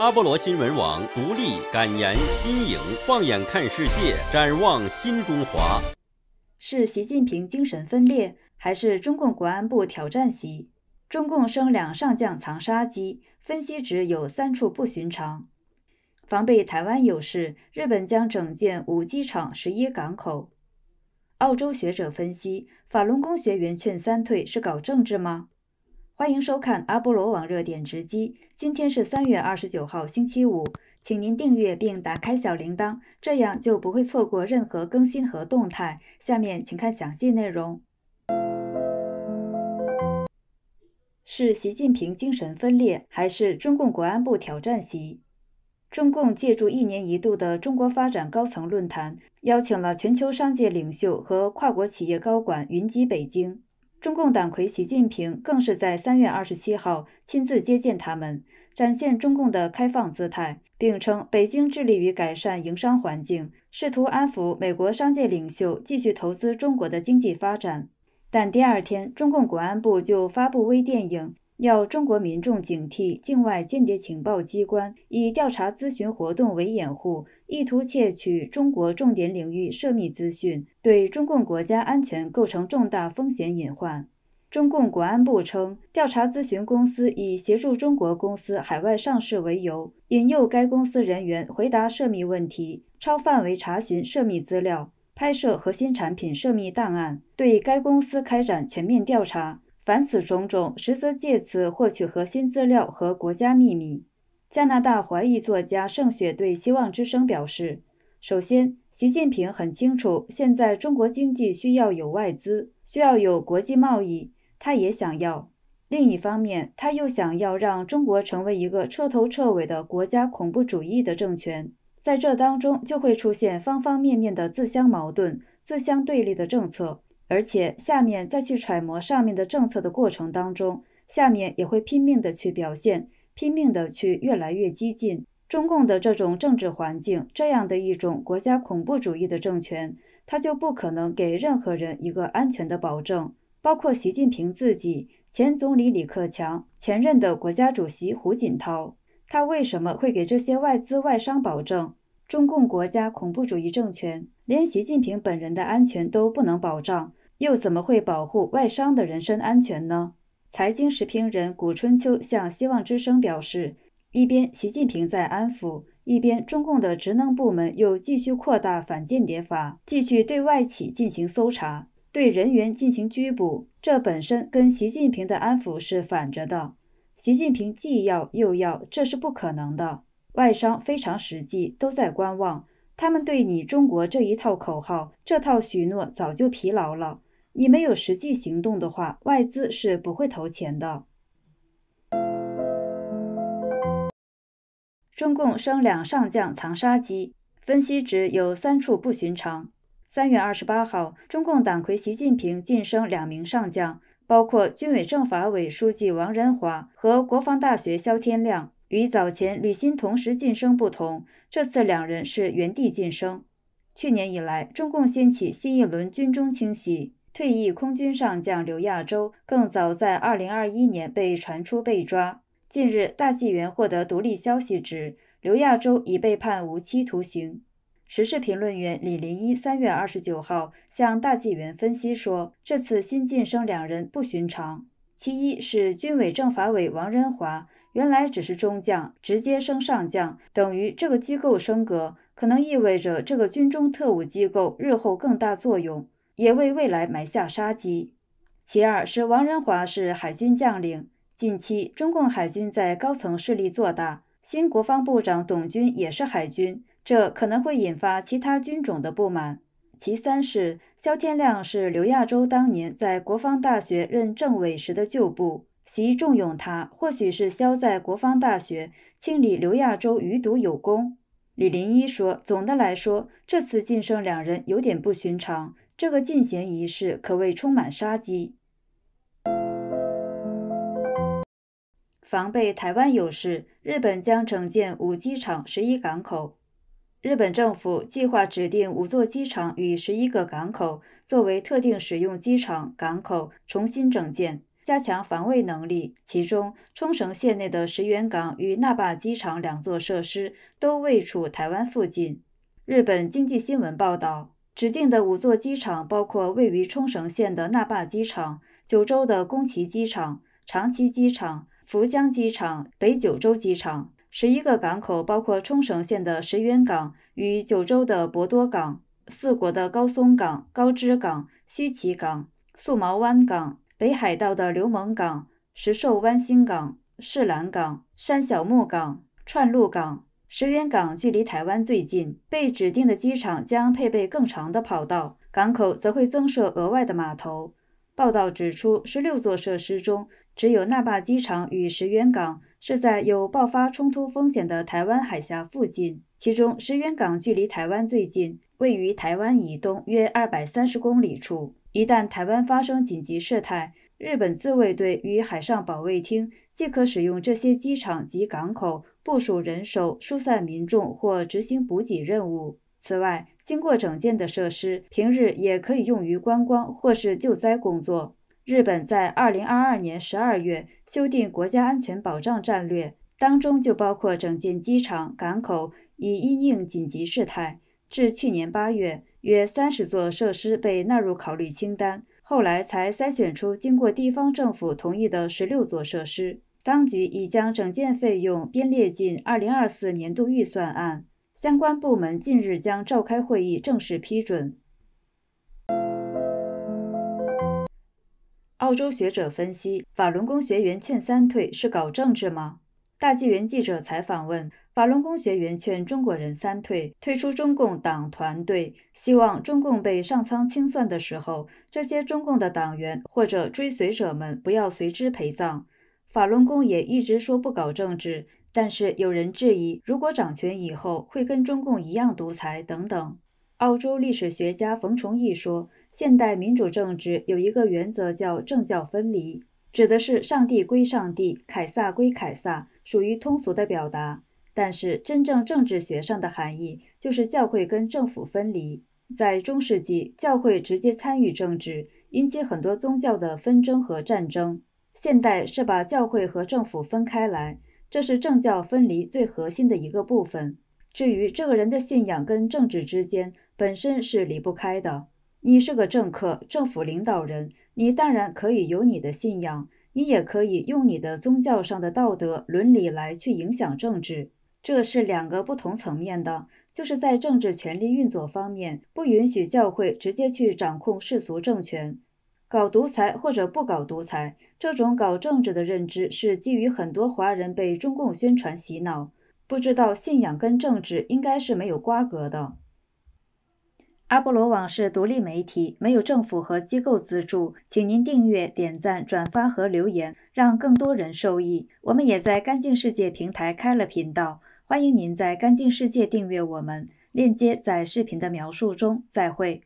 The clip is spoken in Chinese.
阿波罗新闻网独立敢言新颖，放眼看世界，展望新中华。是习近平精神分裂，还是中共国安部挑战习？中共升两上将藏杀机，分析值有三处不寻常。防备台湾有事，日本将整建五机场十一港口。澳洲学者分析，法轮功学员劝三退是搞政治吗？欢迎收看《阿波罗网热点直击》。今天是三月二十九号，星期五。请您订阅并打开小铃铛，这样就不会错过任何更新和动态。下面请看详细内容：是习近平精神分裂，还是中共国安部挑战？习？中共借助一年一度的中国发展高层论坛，邀请了全球商界领袖和跨国企业高管云集北京。中共党魁习近平更是在三月二十七号亲自接见他们，展现中共的开放姿态，并称北京致力于改善营商环境，试图安抚美国商界领袖继续投资中国的经济发展。但第二天，中共国安部就发布微电影。要中国民众警惕境外间谍情报机关以调查咨询活动为掩护，意图窃取中国重点领域涉密资讯，对中共国家安全构成重大风险隐患。中共国安部称，调查咨询公司以协助中国公司海外上市为由，引诱该公司人员回答涉密问题，超范围查询涉密资料，拍摄核心产品涉密档案，对该公司开展全面调查。凡此种种，实则借此获取核心资料和国家秘密。加拿大怀疑作家盛雪对《希望之声》表示：“首先，习近平很清楚，现在中国经济需要有外资，需要有国际贸易，他也想要；另一方面，他又想要让中国成为一个彻头彻尾的国家恐怖主义的政权，在这当中就会出现方方面面的自相矛盾、自相对立的政策。”而且，下面再去揣摩上面的政策的过程当中，下面也会拼命的去表现，拼命的去越来越激进。中共的这种政治环境，这样的一种国家恐怖主义的政权，他就不可能给任何人一个安全的保证，包括习近平自己、前总理李克强、前任的国家主席胡锦涛。他为什么会给这些外资外商保证？中共国家恐怖主义政权。连习近平本人的安全都不能保障，又怎么会保护外商的人身安全呢？财经时评人谷春秋向《希望之声》表示，一边习近平在安抚，一边中共的职能部门又继续扩大反间谍法，继续对外企进行搜查，对人员进行拘捕。这本身跟习近平的安抚是反着的。习近平既要又要，这是不可能的。外商非常实际，都在观望。他们对你中国这一套口号、这套许诺早就疲劳了。你没有实际行动的话，外资是不会投钱的。中共升两上将藏杀机，分析值有三处不寻常。三月二十八号，中共党魁习近平晋升两名上将，包括军委政法委书记王仁华和国防大学肖天亮。与早前吕新同时晋升不同，这次两人是原地晋升。去年以来，中共掀起新一轮军中清洗，退役空军上将刘亚洲更早在二零二一年被传出被抓。近日，大纪元获得独立消息指，刘亚洲已被判无期徒刑。时事评论员李林一三月二十九号向大纪元分析说，这次新晋升两人不寻常，其一是军委政法委王仁华。原来只是中将，直接升上将，等于这个机构升格，可能意味着这个军中特务机构日后更大作用，也为未来埋下杀机。其二是王仁华是海军将领，近期中共海军在高层势力做大，新国防部长董军也是海军，这可能会引发其他军种的不满。其三是肖天亮是刘亚洲当年在国防大学任政委时的旧部。习重用他，或许是肖在国防大学清理刘亚洲余毒有功。李林一说：“总的来说，这次晋升两人有点不寻常。这个进贤仪式可谓充满杀机。”防备台湾有事，日本将整建五机场、十一港口。日本政府计划指定五座机场与十一个港口作为特定使用机场、港口，重新整建。加强防卫能力，其中冲绳县内的石垣港与那霸机场两座设施都位处台湾附近。日本经济新闻报道，指定的五座机场包括位于冲绳县的那霸机场、九州的宫崎机场、长崎机场、福江机场、北九州机场；十一个港口包括冲绳县的石垣港与九州的博多港、四国的高松港、高知港、须崎港、素毛湾港。北海道的流萌港、石狩湾新港、室兰港、山小木港、串路港、石垣港距离台湾最近。被指定的机场将配备更长的跑道，港口则会增设额外的码头。报道指出，十六座设施中，只有那霸机场与石垣港是在有爆发冲突风险的台湾海峡附近。其中，石垣港距离台湾最近，位于台湾以东约二百三十公里处。一旦台湾发生紧急事态，日本自卫队与海上保卫厅即可使用这些机场及港口部署人手、疏散民众或执行补给任务。此外，经过整建的设施平日也可以用于观光或是救灾工作。日本在二零二二年十二月修订国家安全保障战略当中就包括整建机场、港口以因应紧急事态。至去年八月。约三十座设施被纳入考虑清单，后来才筛选出经过地方政府同意的十六座设施。当局已将整建费用编列进二零二四年度预算案，相关部门近日将召开会议正式批准。澳洲学者分析：法轮功学员劝三退是搞政治吗？大纪元记者采访问法轮功学员：“劝中国人三退，退出中共党团队，希望中共被上苍清算的时候，这些中共的党员或者追随者们不要随之陪葬。”法轮功也一直说不搞政治，但是有人质疑，如果掌权以后会跟中共一样独裁等等。澳洲历史学家冯崇义说：“现代民主政治有一个原则叫政教分离，指的是上帝归上帝，凯撒归凯撒。”属于通俗的表达，但是真正政治学上的含义就是教会跟政府分离。在中世纪，教会直接参与政治，引起很多宗教的纷争和战争。现代是把教会和政府分开来，这是政教分离最核心的一个部分。至于这个人的信仰跟政治之间本身是离不开的。你是个政客、政府领导人，你当然可以有你的信仰。你也可以用你的宗教上的道德伦理来去影响政治，这是两个不同层面的，就是在政治权力运作方面，不允许教会直接去掌控世俗政权，搞独裁或者不搞独裁，这种搞政治的认知是基于很多华人被中共宣传洗脑，不知道信仰跟政治应该是没有瓜葛的。阿波罗网是独立媒体，没有政府和机构资助，请您订阅、点赞、转发和留言，让更多人受益。我们也在干净世界平台开了频道，欢迎您在干净世界订阅我们，链接在视频的描述中。再会。